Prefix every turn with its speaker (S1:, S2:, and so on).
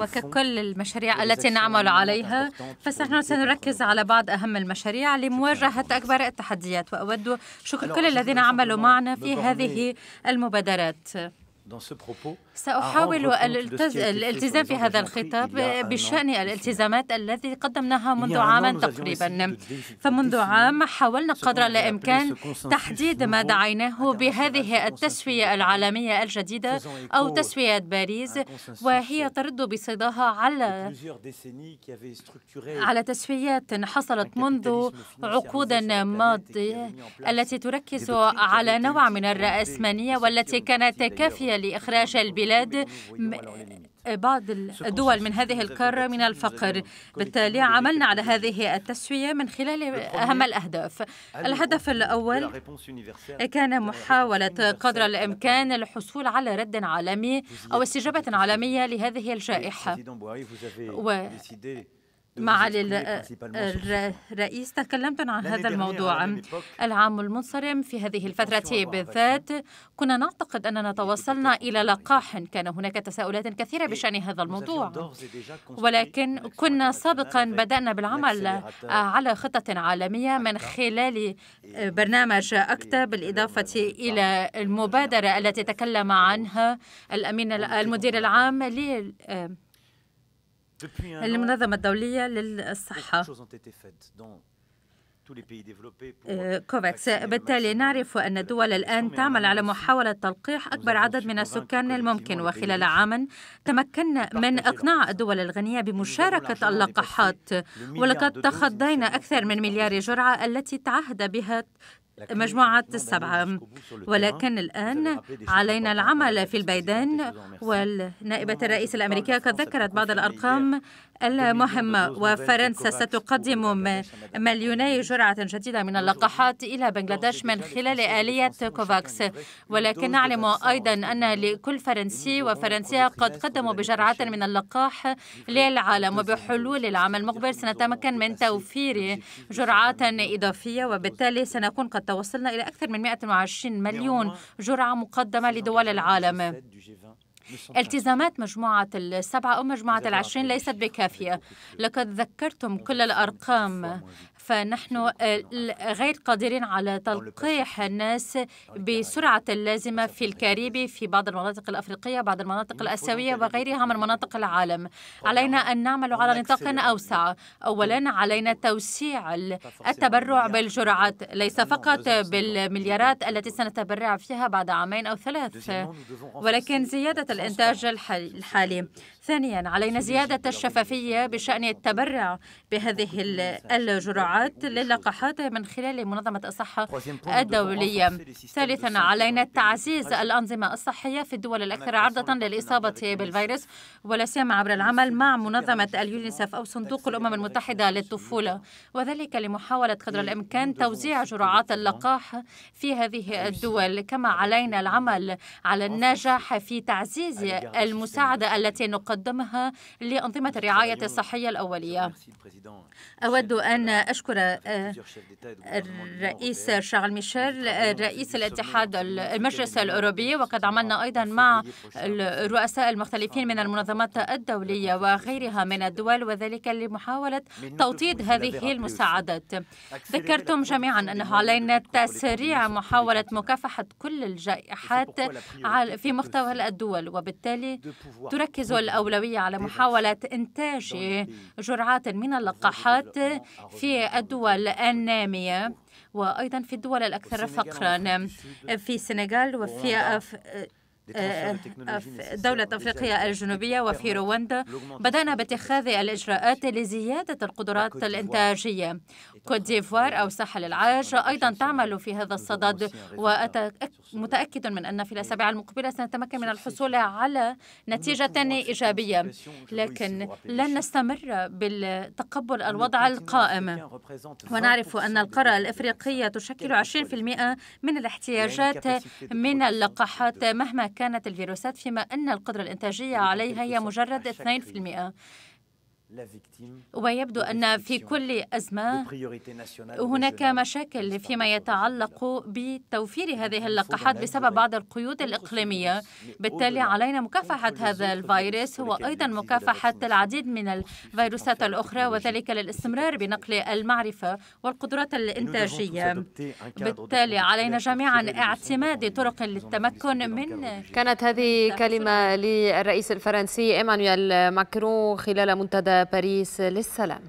S1: وككل المشاريع التي نعمل عليها فنحن سنركز على بعض أهم المشاريع لمواجهة أكبر التحديات وأود شكر كل الذين عملوا معنا في هذه المبادرات سأحاول الالتزام في هذا الخطاب بشأن الالتزامات التي قدمناها منذ عام تقريبا فمنذ عام حاولنا قدر الإمكان تحديد ما دعيناه بهذه التسوية العالمية الجديدة أو تسوية باريس وهي ترد بصداها على على تسويات حصلت منذ عقود ماضية التي تركز على نوع من الرأسمالية والتي كانت كافية لإخراج البلاد بعض الدول من هذه القارة من الفقر بالتالي عملنا على هذه التسوية من خلال أهم الأهداف الهدف الأول كان محاولة قدر الإمكان الحصول على رد عالمي أو استجابة عالمية لهذه الجائحة مع الرئيس آه، تكلمت عن هذا الموضوع العام المنصرم في هذه الفترة بالذات كنا نعتقد أننا توصلنا إلى لقاح كان هناك تساؤلات كثيرة بشأن هذا الموضوع ولكن كنا سابقا بدأنا بالعمل على خطة عالمية من خلال آه، برنامج أكتا بالإضافة إلى المبادرة التي تكلم عنها الأمين المدير العام لل آه، المنظمة الدولية للصحة كوفاكس بالتالي نعرف أن الدول الآن تعمل على محاولة تلقيح أكبر عدد من السكان الممكن وخلال عام تمكنا من إقناع الدول الغنية بمشاركة اللقاحات ولقد تخضينا أكثر من مليار جرعة التي تعهد بها مجموعة السبعة ولكن الآن علينا العمل في البيدان والنائبة الرئيس الأمريكية قد ذكرت بعض الأرقام المهمة وفرنسا ستقدم مليوني جرعة جديدة من اللقاحات إلى بنغلاديش من خلال آلية كوفاكس ولكن نعلم أيضا أن لكل فرنسي وفرنسية قد قدموا بجرعة من اللقاح للعالم وبحلول العام المقبل سنتمكن من توفير جرعات إضافية وبالتالي سنكون قد حتى وصلنا إلى أكثر من 120 مليون جرعة مقدمة لدول العالم التزامات مجموعة السبعة أو مجموعة العشرين ليست بكافية لقد ذكرتم كل الأرقام فنحن آه، غير قادرين على تلقيح الناس بسرعة اللازمة في الكاريبي في بعض المناطق الأفريقية بعض المناطق الآسيوية وغيرها من مناطق العالم علينا أن نعمل على نطاق أوسع أولا علينا توسيع التبرع بالجرعات ليس فقط بالمليارات التي سنتبرع فيها بعد عامين أو ثلاث ولكن زيادة الإنتاج الحالي ثانيا علينا زيادة الشفافية بشأن التبرع بهذه الجرعات التبعات للقاحات من خلال منظمة الصحة الدولية ثالثا علينا تعزيز الأنظمة الصحية في الدول الأكثر عرضة للإصابة بالفيروس ولا سيما عبر العمل مع منظمة اليونيسف أو صندوق الأمم المتحدة للطفولة وذلك لمحاولة قدر الإمكان توزيع جرعات اللقاح في هذه الدول كما علينا العمل على النجاح في تعزيز المساعدة التي نقدمها لأنظمة الرعاية الصحية الأولية أود أن أشكر أشكر آه، آه، الرئيس شارل ميشيل آه، رئيس الاتحاد المجلس الأوروبي وقد عملنا أيضا مع الرؤساء المختلفين من المنظمات الدولية وغيرها من الدول وذلك لمحاولة توطيد هذه المساعدات ذكرتم جميعا أنه علينا تسريع محاولة مكافحة كل الجائحات في مختلف الدول وبالتالي تركز الأولوية على محاولة إنتاج جرعات من اللقاحات في الدول النامية وأيضا في الدول الأكثر فقرا في السنغال وفي آه، آه، آه، دولة أفريقيا الجنوبية وفي رواندا بدأنا باتخاذ الإجراءات لزيادة القدرات الإنتاجية كوت ديفوار أو ساحل العاج أيضا تعمل في هذا الصدد ومتأكد من أن في الأسابيع المقبلة سنتمكن من الحصول على نتيجة إيجابية لكن لن نستمر بالتقبل الوضع القائم ونعرف أن القارة الإفريقية تشكل 20% من الاحتياجات من اللقاحات مهما كانت الفيروسات فيما أن القدرة الإنتاجية عليها هي مجرد 2% ويبدو أن في كل أزمة هناك مشاكل فيما يتعلق بتوفير هذه اللقاحات بسبب بعض القيود الإقليمية بالتالي علينا مكافحة هذا الفيروس وأيضا مكافحة العديد من الفيروسات الأخرى وذلك للاستمرار بنقل المعرفة والقدرات الإنتاجية بالتالي علينا جميعا اعتماد طرق للتمكن من كانت هذه كلمة للرئيس الفرنسي إيمانويل ماكرون خلال منتدى باريس للسلام